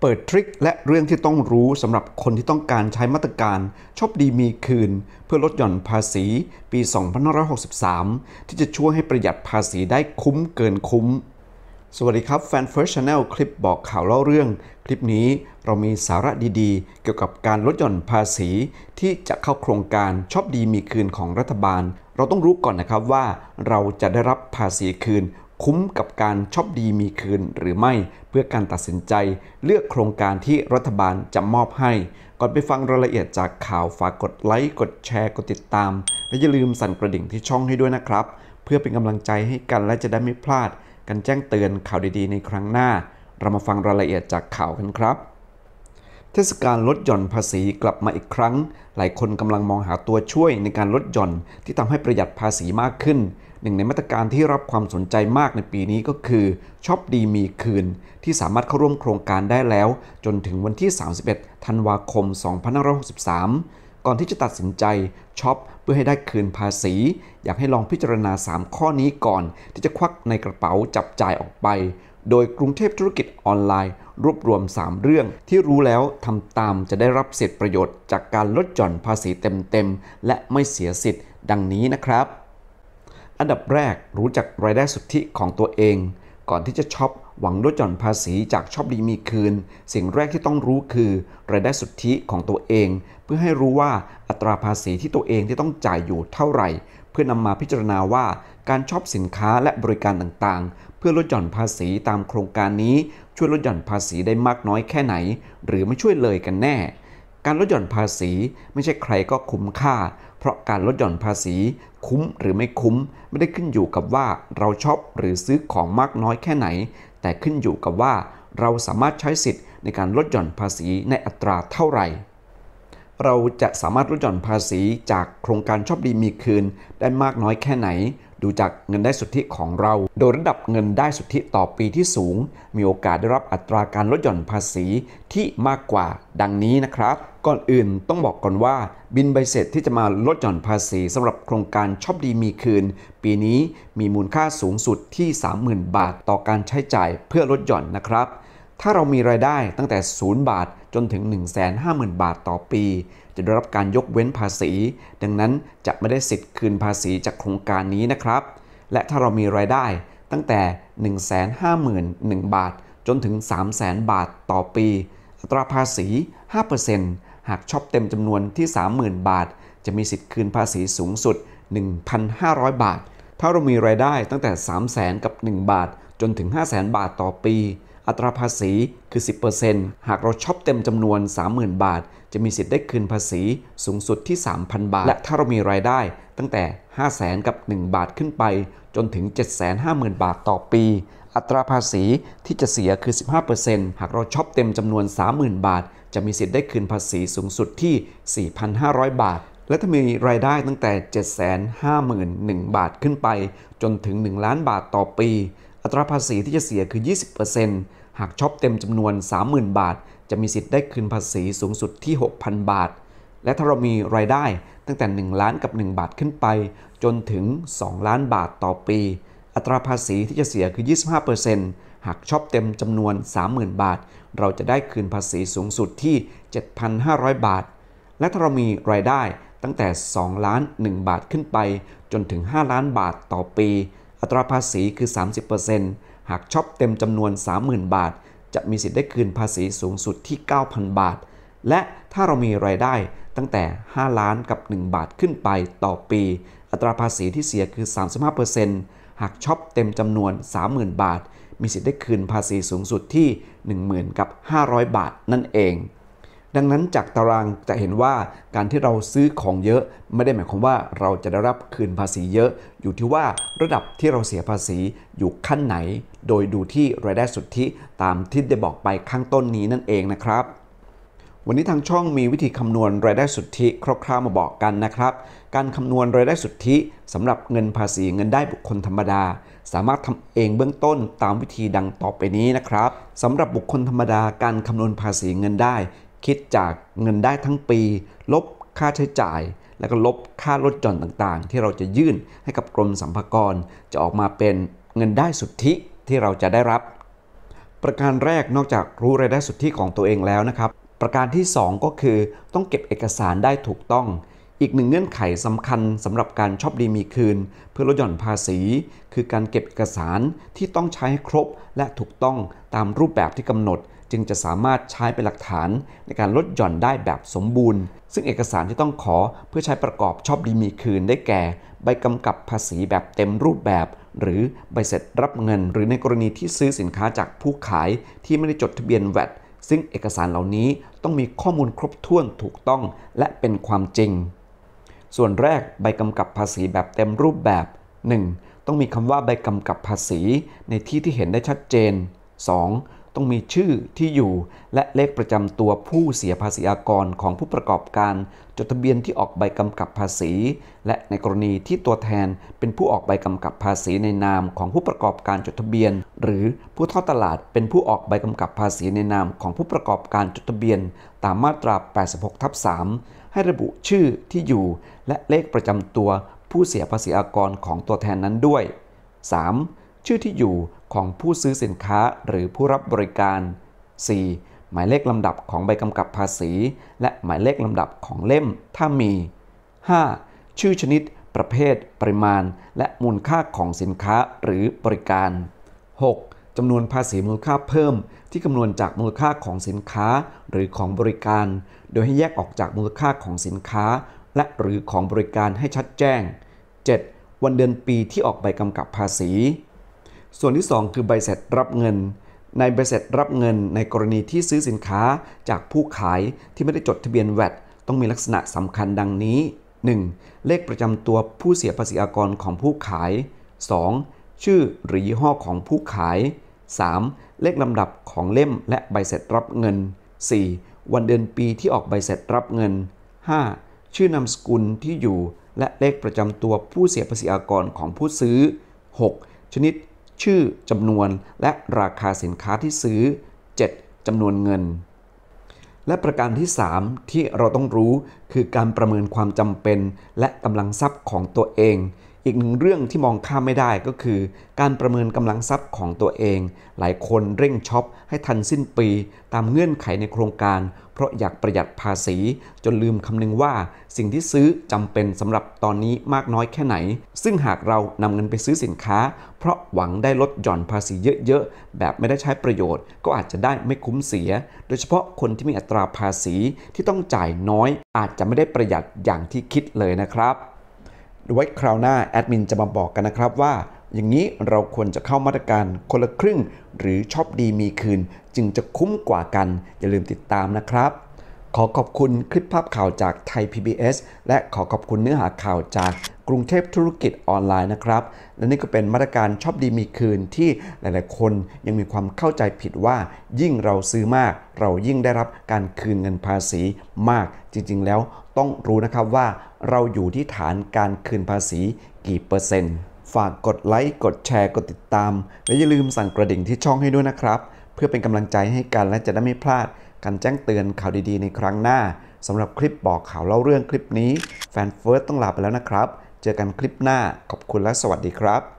เปิดทริคและเรื่องที่ต้องรู้สำหรับคนที่ต้องการใช้มาตรการชอบดีมีคืน เพื่อลดหย่อนภาษีปี 2563 ที่จะช่วยให้ประหยัดภาษีได้คุ้มเกินคุ้ม สวัสดีครับแฟนเฟิร์สชาแนลคลิปบอกข่าวเล่าเรื่อง คลิปนี้เรามีสาระดีๆเกี่ยวกับการลดหย่อนภาษีที่จะเข้าโครงการชอบดีมีคืนของรัฐบาล เราต้องรู้ก่อนนะครับว่าเราจะได้รับภาษีคืนคุ้มกับการชอบดีมีคืนหรือไม่เพื่อการตัดสินใจเลือกโครงการที่รัฐบาลจะมอบให้ ก่อนไปฟังรายละเอียดจากข่าวฝากกดไลค์กดแชร์กดติดตาม และอย่าลืมสั่นกระดิ่งที่ช่องให้ด้วยนะครับ เพื่อเป็นกำลังใจให้กันและจะได้ไม่พลาด กันแจ้งเตือนข่าวดีๆในครั้งหน้า เรามาฟังรายละเอียดจากข่าวกันครับ เทศกาลลดหย่อนภาษีกลับมาอีกครั้ง หลายคนกำลังมองหาตัวช่วยในการลดหย่อนที่ทำให้ประหยัดภาษีมากขึ้นนึ่งในมาตรการที่รับความสนใจมากในปีนี้ก็คือช็อปดีมีคืนที่สามารถเข้าร่วมโครงการได้แล้ว จนถึงวันที่ 31ธันวาคม2563 ก่อนที่จะตัดสินใจช็อปเพื่อให้ได้คืนภาษี อยากให้ลองพิจารณา 3 ข้อนี้ก่อน ที่จะควักในกระเป๋าจับจ่ายออกไป โดยกรุงเทพธุรกิจออนไลน์รวบรวม 3 เรื่อง ที่รู้แล้วทำตามจะได้รับสิทธิประโยชน์ จากการลดหย่อนภาษีเต็มๆและไม่เสียสิทธิ์ดังนี้นะครับอันดับแรกรู้จักรายได้สุทธิของตัวเอง ก่อนที่จะช็อปหวังลดหย่อนภาษีจากช็อปดีมีคืน สิ่งแรกที่ต้องรู้คือรายได้สุทธิของตัวเอง เพื่อให้รู้ว่าอัตราภาษีที่ตัวเองที่ต้องจ่ายอยู่เท่าไหร่ เพื่อนำมาพิจารณาว่าการช็อปสินค้าและบริการต่างๆ เพื่อลดหย่อนภาษีตามโครงการนี้ช่วยลดหย่อนภาษีได้มากน้อยแค่ไหน หรือไม่ช่วยเลยกันแน่ การลดหย่อนภาษีไม่ใช่ใครก็คุ้มค่าราะการลดหย่อนภาษีคุ้มหรือไม่คุ้ม ไม่ได้ขึ้นอยู่กับว่าเราชอบหรือซื้อของมากน้อยแค่ไหน แต่ขึ้นอยู่กับว่า เราสามารถใช้สิทธิ์ ในการลดหย่อนภาษีในอัตราเท่าไหร่ เราจะสามารถลดหย่อนภาษีจากโครงการชอบดีมีคืน ได้มากน้อยแค่ไหนดูจากเงินได้สุทธิของเรา โดยระดับเงินได้สุทธิต่อปีที่สูง มีโอกาสได้รับอัตราการลดหย่อนภาษีที่มากกว่าดังนี้นะครับ ก่อนอื่นต้องบอกก่อนว่าบินใบเสร็จที่จะมาลดหย่อนภาษีสำหรับโครงการชอบดีมีคืน ปีนี้มีมูลค่าสูงสุดที่ 30,000 บาทต่อการใช้จ่ายเพื่อลดหย่อนนะครับถ้าเรามีรายได้ตั้งแต่ 0 บาทจนถึง 150,000 บาทต่อปี จะได้รับการยกเว้นภาษี ดังนั้นจะไม่ได้สิทธิ์คืนภาษีจากโครงการนี้นะครับ และถ้าเรามีรายได้ตั้งแต่ 151,000บาท จนถึง 300,000 บาทต่อปี อัตราภาษี5%หากชอบเต็มจำนวนที่30,000 บาท จะมีสิทธิ์คืนภาษีสูงสุด 1,500 บาท ถ้าเรามีรายได้ตั้งแต่ 300,000กับ1บาท จนถึง 500,000 บาทต่อปีอัตราภาษีคือ 10%หากเราช็อปเต็มจำนวน30,000 บาท จะมีสิทธิ์ได้คืนภาษีสูงสุดที่ 3,000 บาท และถ้าเรามีรายได้ ตั้งแต่5 0 0แสนกับ1 บาทขึ้นไป จนถึง 750,000 บาทต่อปี อัตราภาษีที่จะเสียคือ 15%หากเราช็อปเต็มจำนวน30,000 บาท จะมีสิทธิ์ได้คืนภาษีสูงสุดที่ 4,500 บาท และถ้ามีรายได้ตั้งแต่751,000บาทขึ้นไป จนถึง 1 ล้านบาทต่อปีอัตราภาษีที่จะเสียคือ 20%หากช็อปเต็มจำนวน 30,000 บาท จะมีสิทธิ์ได้คืนภาษีสูงสุดที่ 6,000 บาท และถ้าเรามีรายได้ตั้งแต่ 1 ล้านกับ 1 บาทขึ้นไป จนถึง 2 ล้านบาทต่อปี อัตราภาษีที่จะเสียคือ 25%หากช็อปเต็มจำนวน 30,000 บาท เราจะได้คืนภาษีสูงสุดที่ 7,500 บาท และถ้าเรามีรายได้ตั้งแต่2ล้าน1 บาทขึ้นไปจนถึง 5 ล้านบาทต่อปีอัตราภาษีคือ 30%หากช็อปเต็มจำนวน 30,000 บาท จะมีสิทธิ์ได้คืนภาษีสูงสุดที่ 9,000 บาท และถ้าเรามีรายได้ตั้งแต่ 5 ล้านกับ 1 บาทขึ้นไปต่อปี อัตราภาษีที่เสียคือ 35%หากช็อปเต็มจำนวน 30,000 บาท มีสิทธิ์ได้คืนภาษีสูงสุดที่ 10,000กับ500 บาทนั่นเองดังนั้นจากตารางจะเห็นว่าการที่เราซื้อของเยอะ ไม่ได้หมายความว่าเราจะได้รับคืนภาษีเยอะ อยู่ที่ว่าระดับที่เราเสียภาษีอยู่ขั้นไหน โดยดูที่รายได้สุทธิ ตามที่ได้บอกไปข้างต้นนี้นั่นเองนะครับ วันนี้ทางช่องมีวิธีคำนวณรายได้สุทธิคร่าวๆมาบอกกันนะครับ การคำนวณรายได้สุทธิสำหรับเงินภาษีเงินได้บุคคลธรรมดาสามารถทำเองเบื้องต้นตามวิธีดังต่อไปนี้นะครับสำหรับบุคคลธรรมดา การคำนวณภาษีเงินได้คิดจากเงินได้ทั้งปีลบค่าใช้จ่าย แล้วก็ลบค่าลดหย่อนต่างๆ ที่เราจะยื่นให้กับกรมสรรพากรจะออกมาเป็นเงินได้สุทธิที่เราจะได้รับ ประการแรกนอกจากรู้รายได้สุทธิของตัวเองแล้วนะครับ ประการที่ 2 ก็คือ ต้องเก็บเอกสารได้ถูกต้อง อีกหนึ่งเงื่อนไขสำคัญสำหรับการชอบดีมีคืน เพื่อลดหย่อนภาษี คือการเก็บเอกสารที่ต้องใช้ให้ครบและถูกต้องตามรูปแบบที่กำหนดจึงจะสามารถใช้เป็นหลักฐานในการลดหย่อนได้แบบสมบูรณ์ ซึ่งเอกสารที่ต้องขอเพื่อใช้ประกอบชอบดีมีคืนได้แก่ ใบกำกับภาษีแบบเต็มรูปแบบ หรือใบเสร็จรับเงิน หรือในกรณีที่ซื้อสินค้าจากผู้ขายที่ไม่ได้จดทะเบียนแวด ซึ่งเอกสารเหล่านี้ต้องมีข้อมูลครบถ้วนถูกต้องและเป็นความจริง ส่วนแรกใบกำกับภาษีแบบเต็มรูปแบบ 1. ต้องมีคำว่าใบกำกับภาษีในที่ที่เห็นได้ชัดเจน 2. ต้องมีชื่อที่อยู่ และเลขประจำตัวผู้เสียภาษีอากรของผู้ประกอบการจดทะเบียนที่ออกใบกำกับภาษี และในกรณีที่ตัวแทนเป็นผู้ออกใบกำกับภาษีในนามของผู้ประกอบการจดทะเบียน หรือผู้ทอดตลาดเป็นผู้ออกใบกำกับภาษีในนามของผู้ประกอบการจดทะเบียน ตามมาตรา 86 ทับ3ให้ระบุชื่อที่อยู่ และเลขประจำตัวผู้เสียภาษีอากรของตัวแทนนั้นด้วย 3. ชื่อที่อยู่ของผู้ซื้อสินค้าหรือผู้รับบริการ 4. หมายเลขลำดับของใบกำกับภาษี และหมายเลขลำดับของเล่มถ้ามี 5. ชื่อชนิด ประเภท ปริมาณ และมูลค่าของสินค้าหรือบริการ 6. จำนวนภาษีมูลค่าเพิ่ม ที่คำนวณจากมูลค่าของสินค้า หรือของบริการ โดยให้แยกออกจากมูลค่าของสินค้า และหรือของบริการให้ชัดแจ้ง 7. วันเดือนปีที่ออกใบกำกับภาษีส่วนที่ 2 คือใบเสร็จรับเงิน ในใบเสร็จรับเงินในกรณีที่ซื้อสินค้าจากผู้ขายที่ไม่ได้จดทะเบียนแวดต้องมีลักษณะสำคัญดังนี้ 1. เลขประจำตัวผู้เสียภาษีอากรของผู้ขาย 2. ชื่อหรือยี่ห้อของผู้ขาย 3. เลขลำดับของเล่ม และใบเสร็จรับเงิน 4. วันเดือนปีที่ออกใบเสร็จรับเงิน 5. ชื่อนามสกุลที่อยู่ และเลขประจำตัวผู้เสียภาษีอากรของผู้ซื้อ 6. ชนิดชื่อ จำนวนและราคาสินค้าที่ซื้อ 7. จำนวนเงิน และประการที่ 3 ที่เราต้องรู้คือการประเมินความจำเป็น และกำลังทรัพย์ของตัวเองอีกหนึ่งเรื่องที่มองข้ามไม่ได้ก็คือการประเมินกำลังทรัพย์ของตัวเอง หลายคนเร่งช็อปให้ทันสิ้นปี ตามเงื่อนไขในโครงการเพราะอยากประหยัดภาษี จนลืมคำนึงว่าสิ่งที่ซื้อจำเป็นสำหรับตอนนี้มากน้อยแค่ไหน ซึ่งหากเรานำเงินไปซื้อสินค้า เพราะหวังได้ลดหย่อนภาษีเยอะๆ แบบไม่ได้ใช้ประโยชน์ ก็อาจจะได้ไม่คุ้มเสีย โดยเฉพาะคนที่มีอัตราภาษีที่ต้องจ่ายน้อย อาจจะไม่ได้ประหยัดอย่างที่คิดเลยนะครับไว้คราวหน้าแอดมินจะมาบอกกันนะครับว่า อย่างนี้เราควรจะเข้ามาตรการคนละครึ่ง หรือชอบดีมีคืน จึงจะคุ้มกว่ากัน อย่าลืมติดตามนะครับ ขอขอบคุณคลิปภาพข่าวจากไทย PBS และขอขอบคุณเนื้อหาข่าวจากกรุงเทพธุรกิจออนไลน์นะครับ และนี่ก็เป็นมาตรการชอบดีมีคืนที่หลายๆคนยังมีความเข้าใจผิดว่า ยิ่งเราซื้อมาก เรายิ่งได้รับการคืนเงินภาษีมากจริงๆแล้วต้องรู้นะครับว่าเราอยู่ที่ฐานการคืนภาษีกี่เปอร์เซ็นต์ ฝากกดไลค์กดแชร์กดติดตามและอย่าลืมสั่นกระดิ่งที่ช่องให้ด้วยนะครับ เพื่อเป็นกำลังใจให้กันและจะได้ไม่พลาด การแจ้งเตือนข่าวดี ๆ ในครั้งหน้าสำหรับคลิปบอกข่าวเล่าเรื่องคลิปนี้ แฟนเฟิร์สต้องลาไปแล้วนะครับ เจอกันคลิปหน้า ขอบคุณและสวัสดีครับ